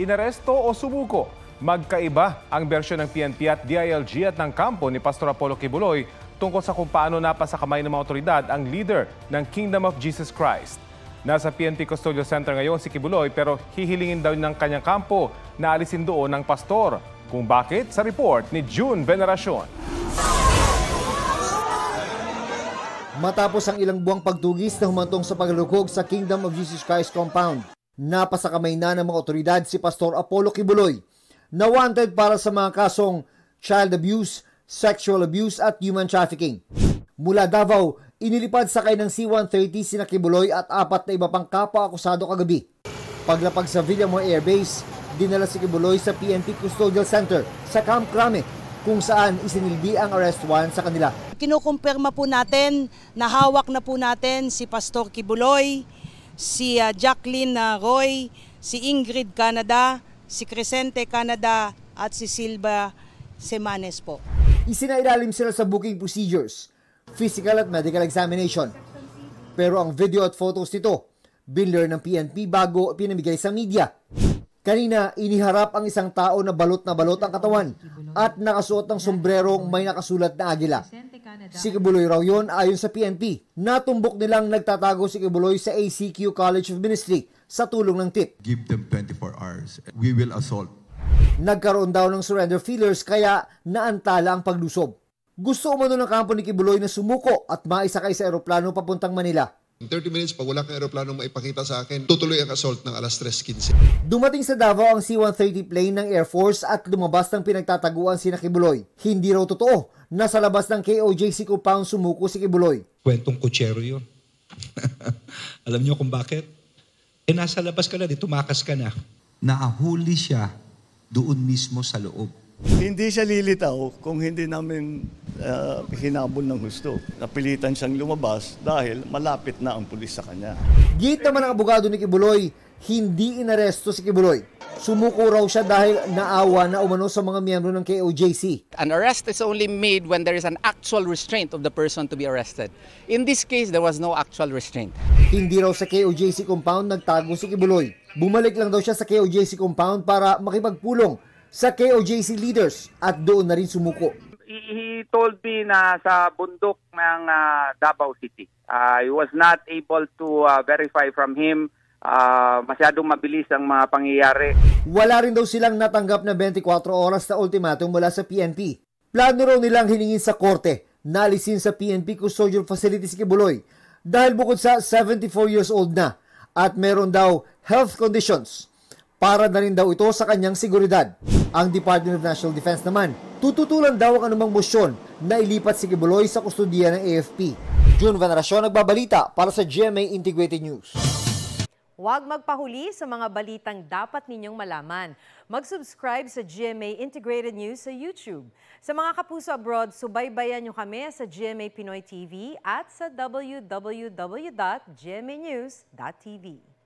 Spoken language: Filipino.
inaresto o subuko. Magkaiba ang bersyon ng PNP at DILG at ng kampo ni Pastor Apollo Kibuloy tungkol sa kung paano napa kamay ng mga otoridad ang leader ng Kingdom of Jesus Christ. Nasa PNP Custodio Center ngayon si Kibuloy pero hihilingin daw ng kanyang kampo na alisin doon ng pastor. Kung bakit, sa report ni June Veneracion. Matapos ang ilang buwang pagtugis na humantong sa paglukog sa Kingdom of Jesus Christ Compound, Napasakamay na ng mga otoridad si Pastor Apollo Kibuloy na wanted para sa mga kasong child abuse, sexual abuse at human trafficking. Mula Davao, inilipad sakay ng C-130 si Kibuloy at apat na iba pang kapwa akusado kagabi. Paglapag sa Villamor Air Base, dinala si Kibuloy sa PNP Custodial Center sa Camp Krame kung saan isinilbi ang arrest warrant sa kanila. Kinukumpirma po natin na hawak na po natin si Pastor Kibuloy, si ah, Jacqueline ah, Roy, si Ingrid Canada, si Crescente Canada at si Silva Semanes po. Isinailalim sila sa booking procedures, physical at medical examination. Pero ang video at photos nito, binler ng PNP bago pinamigay sa media. Kanina, iniharap ang isang tao na balot na balot ang katawan at nakasuot ng sombrerong may nakasulat na agila. Si Kibuloy raw yon ayon sa PNP. Natumbok nilang nagtatago si Kibuloy sa ACQ College of Ministry sa tulong ng tip. Give them 24 hours. We will assault. Nagkaroon daw ng surrender feelers kaya naantala ang paglusob. Gusto umano ng kampo ni Kibuloy na sumuko at maisakay sa eroplano papuntang Manila. In 30 minutes, pag wala kang aeroplano maipakita sa akin, tutuloy ang assault ng alas 3.15. Dumating sa Davao ang C-130 plane ng Air Force at lumabas ng pinagtataguan si Nakibuloy. Hindi raw totoo Nasa labas ng KOJ si Kupang sumuko si Kibuloy. Kwentong kutsero yun. Alam niyo kung bakit? Eh nasa labas ka na, di tumakas ka na. Naahuli siya doon mismo sa loob. Hindi siya lilitaw kung hindi namin uh, hinabol ng gusto. Napilitan siyang lumabas dahil malapit na ang pulis sa kanya. Git naman ang abogado ni Kibuloy, hindi inaresto si Kibuloy. Sumuko raw siya dahil naawa na umano sa mga miyembro ng KOJC. An arrest is only made when there is an actual restraint of the person to be arrested. In this case, there was no actual restraint. Hindi raw sa KOJC compound nagtago si Kibuloy. Bumalik lang daw siya sa KOJC compound para makipagpulong sa KOJC leaders at doon na rin sumuko he told me na sa bundok ng uh, Davao City. Uh, I was not able to uh, verify from him. Uh, masyadong mabilis ang mga pangyayari. Wala rin daw silang natanggap na 24 oras na ultimatum mula sa PNP. Plano raw nilang hiningin sa korte na nalisin sa PNP custodial facilities si Kibuloy dahil bukod sa 74 years old na at meron daw health conditions. Para na rin daw ito sa kanyang seguridad. Ang Department of National Defense naman Tututulan daw ang anumang motion na ilipat si Kibuloy sa kustudiya ng AFP. June Veneracion nagbabalita para sa GMA Integrated News. Huwag magpahuli sa mga balitang dapat ninyong malaman. Mag-subscribe sa GMA Integrated News sa YouTube. Sa mga kapuso abroad, subaybayan nyo kami sa GMA Pinoy TV at sa www.gmanews.tv.